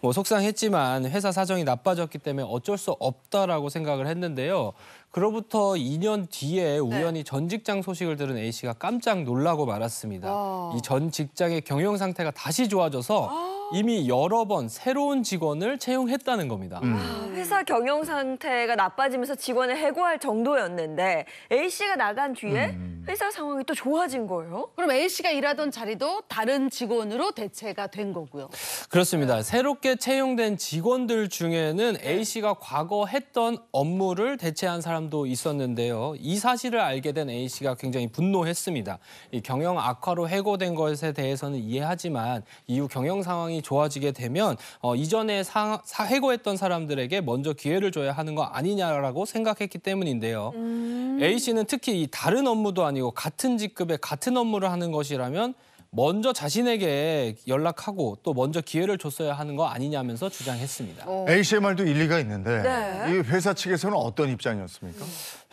뭐 속상했지만 회사 사정이 나빠졌기 때문에 어쩔 수 없다라고 생각을 했는데요. 그로부터 2년 뒤에 네. 우연히 네. 전 직장 소식을 들은 A 씨가 깜짝 놀라고 말았습니다. 이 전 직장의 경영 상태가 다시 좋아져서 아. 이미 여러 번 새로운 직원을 채용했다는 겁니다. 음. 아, 회사 경영 상태가 나빠지면서 직원을 해고할 정도였는데 A 씨가 나간 뒤에 음. 회사 상황이 또 좋아진 거예요? 그럼 A 씨가 일하던 자리도 다른 직원으로 대체가 된 거고요. 그렇습니다. 새롭게 채용된 직원들 중에는 A 네. 씨가 과거 했던 업무를 대체한 사람도 있었는데요. 이 사실을 알게 된 A 씨가 굉장히 분노했습니다. 이 경영 악화로 해고된 것에 대해서는 이해하지만 이후 경영 상황이 좋아지게 되면 어, 이전에 상, 사, 해고했던 사람들에게 먼저 기회를 줘야 하는 거 아니냐라고 생각했기 때문인데요. 음... A 씨는 특히 이 다른 업무도 아니고 아니고 같은 직급에 같은 업무를 하는 것이라면 먼저 자신에게 연락하고 또 먼저 기회를 줬어야 하는 거 아니냐면서 주장했습니다. 어. A씨의 말도 일리가 있는데 네. 이 회사 측에서는 어떤 입장이었습니까?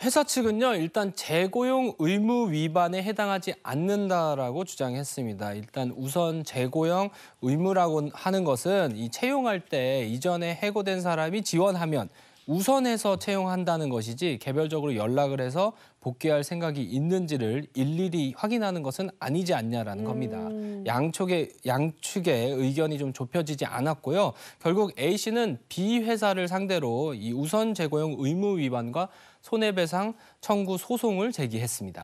회사 측은요 일단 재고용 의무 위반에 해당하지 않는다라고 주장했습니다. 일단 우선 재고용 의무라고 하는 것은 이 채용할 때 이전에 해고된 사람이 지원하면 우선해서 채용한다는 것이지 개별적으로 연락을 해서 복귀할 생각이 있는지를 일일이 확인하는 것은 아니지 않냐라는 음... 겁니다. 양측의 양측의 의견이 좀 좁혀지지 않았고요. 결국 A 씨는 B 회사를 상대로 이 우선 재고용 의무 위반과 손해배상 청구 소송을 제기했습니다.